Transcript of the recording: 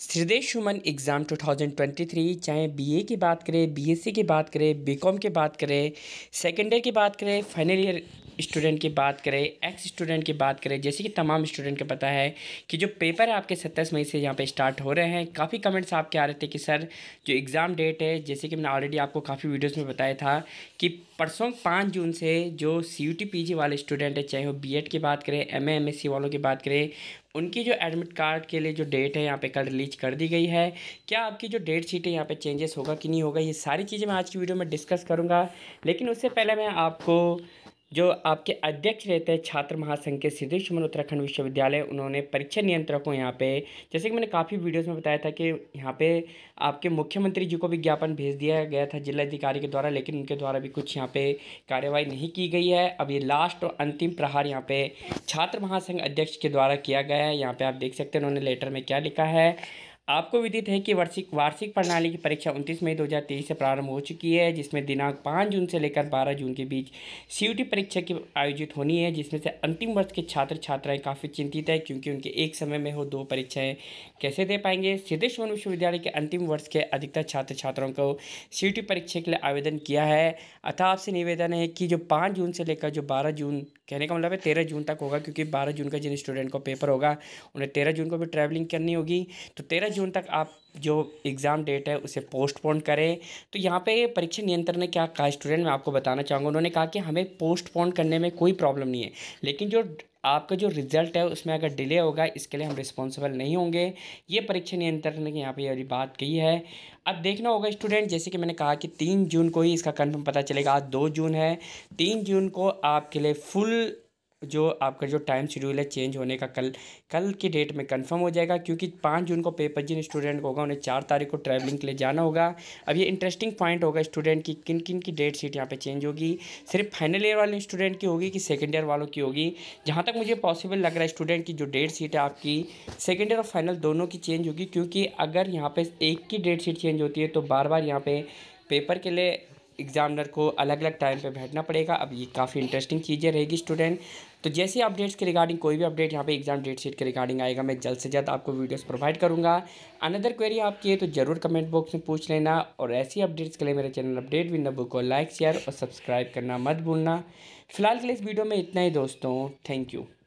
श्रीदेश सुमन exam 2023 चाहे BA की बात करें बीएससी की बात करें बीकॉम की बात करें सेकेंड ईयर की बात करें फाइनल ईयर स्टूडेंट की बात करें एक्स स्टूडेंट की बात करें जैसे कि तमाम स्टूडेंट को पता है कि जो पेपर आपके सत्ताईस मई से यहाँ पे स्टार्ट हो रहे हैं काफ़ी कमेंट्स आपके आ रहे थे कि सर जो एग्ज़ाम डेट है जैसे कि मैंने ऑलरेडी आपको काफ़ी वीडियोज़ में बताया था कि परसों पाँच जून से जो C U T P G वाले स्टूडेंट हैं चाहे वो बी एड की बात करें एम एम एस सी वालों की बात करें उनकी जो एडमिट कार्ड के लिए जो डेट है यहाँ पे कल रिलीज कर दी गई है क्या आपकी जो डेट शीट है यहाँ पे चेंजेस होगा कि नहीं होगा ये सारी चीज़ें मैं आज की वीडियो में डिस्कस करूँगा लेकिन उससे पहले मैं आपको जो आपके अध्यक्ष रहते हैं छात्र महासंघ के सिद्धेश सुमन उत्तराखंड विश्वविद्यालय उन्होंने परीक्षा नियंत्रकों यहाँ पे जैसे कि मैंने काफ़ी वीडियोस में बताया था कि यहाँ पे आपके मुख्यमंत्री जी को भी ज्ञापन भेज दिया गया था जिलाधिकारी के द्वारा लेकिन उनके द्वारा भी कुछ यहाँ पे कार्यवाही नहीं की गई है अब ये लास्ट और अंतिम प्रहार यहाँ पर छात्र महासंघ अध्यक्ष के द्वारा किया गया है यहाँ पर आप देख सकते हैं उन्होंने लेटर में क्या लिखा है आपको विदित है कि वार्षिक वार्षिक प्रणाली की परीक्षा 29 मई 2023 से प्रारंभ हो चुकी है जिसमें दिनांक 5 जून से लेकर 12 जून के बीच सी परीक्षा की आयोजित होनी है जिसमें से अंतिम वर्ष के छात्र छात्राएं काफ़ी चिंतित है क्योंकि उनके एक समय में हो दो परीक्षाएं कैसे दे पाएंगे सिद्धेश्वर विश्वविद्यालय के अंतिम वर्ष के अधिकतर छात्र छात्राओं को सी परीक्षा के लिए आवेदन किया है अतः आपसे निवेदन है कि जो पाँच जून से लेकर जो बारह जून कहने का मतलब है तेरह जून तक होगा क्योंकि बारह जून का जिन स्टूडेंट को पेपर होगा उन्हें तेरह जून को भी ट्रैवलिंग करनी होगी तो तेरह जून तक आप जो एग्ज़ाम डेट है उसे पोस्टपोन करें तो यहाँ पे परीक्षा नियंत्रण ने क्या कहा स्टूडेंट मैं आपको बताना चाहूँगा उन्होंने कहा कि हमें पोस्टपोन करने में कोई प्रॉब्लम नहीं है लेकिन जो आपका जो रिज़ल्ट है उसमें अगर डिले होगा इसके लिए हम रिस्पॉन्सिबल नहीं होंगे ये परीक्षा नियंत्रण ने यहाँ पर ये बात कही है अब देखना होगा स्टूडेंट जैसे कि मैंने कहा कि तीन जून को ही इसका कन्फर्म पता चलेगा आज दो जून है तीन जून को आपके लिए फुल जो आपका जो टाइम शेड्यूल है चेंज होने का कल कल की डेट में कंफर्म हो जाएगा क्योंकि पाँच जून को पेपर जिन स्टूडेंट को होगा उन्हें चार तारीख को ट्रैवलिंग के लिए जाना होगा अब ये इंटरेस्टिंग पॉइंट होगा स्टूडेंट की किन किन की डेट शीट यहाँ पे चेंज होगी सिर्फ फाइनल ईयर वाले स्टूडेंट की होगी कि सेकेंड ईयर वालों की होगी जहाँ तक मुझे पॉसिबल लग रहा है स्टूडेंट की जो डेट शीट है आपकी सेकेंड ईयर और फाइनल दोनों की चेंज होगी क्योंकि अगर यहाँ पर एक की डेट शीट चेंज होती है तो बार बार यहाँ पर पेपर के लिए एग्ज़ामिनर को अलग अलग टाइम पे बैठना पड़ेगा अब ये काफ़ी इंटरेस्टिंग चीज़ें रहेगी स्टूडेंट तो जैसे अपडेट्स के रिगार्डिंग कोई भी अपडेट यहाँ पे एग्ज़ाम डेट शीट के रिगार्डिंग आएगा मैं जल्द से जल्द आपको वीडियोस प्रोवाइड करूँगा अनदर क्वेरी आपकी है तो ज़रूर कमेंट बॉक्स में पूछ लेना और ऐसी अपडेट्स के लिए मेरे चैनल अपडेट भी नबू को लाइक शेयर और सब्सक्राइब करना मत भूलना फिलहाल के लिए इस वीडियो में इतना ही दोस्तों थैंक यू